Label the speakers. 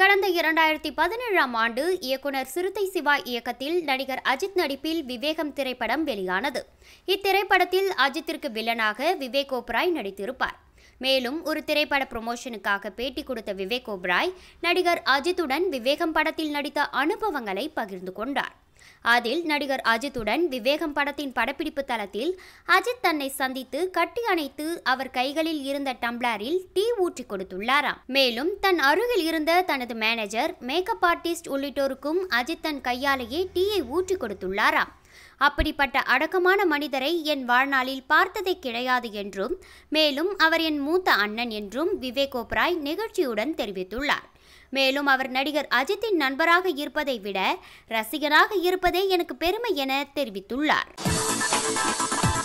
Speaker 1: கடந்த இரண்டாயிரத்தி பதினேழாம் ஆண்டு இயக்குனர் சிறுத்தை சிவா இயக்கத்தில் நடிகர் அஜித் நடிப்பில் விவேகம் திரைப்படம் வெளியானது இத்திரைப்படத்தில் அஜித்திற்கு வில்லனாக விவேக் ஓப்ராய் நடித்திருப்பார் மேலும் ஒரு திரைப்பட ப்ரொமோஷனுக்காக பேட்டி கொடுத்த விவேக் ஓப்ராய் நடிகர் அஜித்துடன் விவேகம் படத்தில் நடித்த அனுபவங்களை பகிர்ந்து கொண்டார் அதில் நடிகர் அஜித்துடன் விவேகம் படத்தின் படப்பிடிப்பு தளத்தில் அஜித் தன்னை சந்தித்து கட்டி அணைத்து அவர் கைகளில் இருந்த டம்ளரில் டீ ஊற்றி கொடுத்துள்ளாராம் மேலும் தன் அருகில் இருந்த தனது மேனேஜர் மேக்கப் ஆர்டிஸ்ட் உள்ளிட்டோருக்கும் அஜித் தன் கையாலேயே டீயை ஊற்றி கொடுத்துள்ளாராம் அப்படிப்பட்ட அடக்கமான மனிதரை என் வாழ்நாளில் பார்த்ததே கிடையாது என்றும் மேலும் அவர் என் மூத்த அண்ணன் என்றும் விவேக் ஓப்ராய் நிகழ்ச்சியுடன் தெரிவித்துள்ளார் மேலும் அவர் நடிகர் அஜித்தின் நண்பராக இருப்பதை விட ரசிகனாக இருப்பதே எனக்கு பெருமை என தெரிவித்துள்ளார்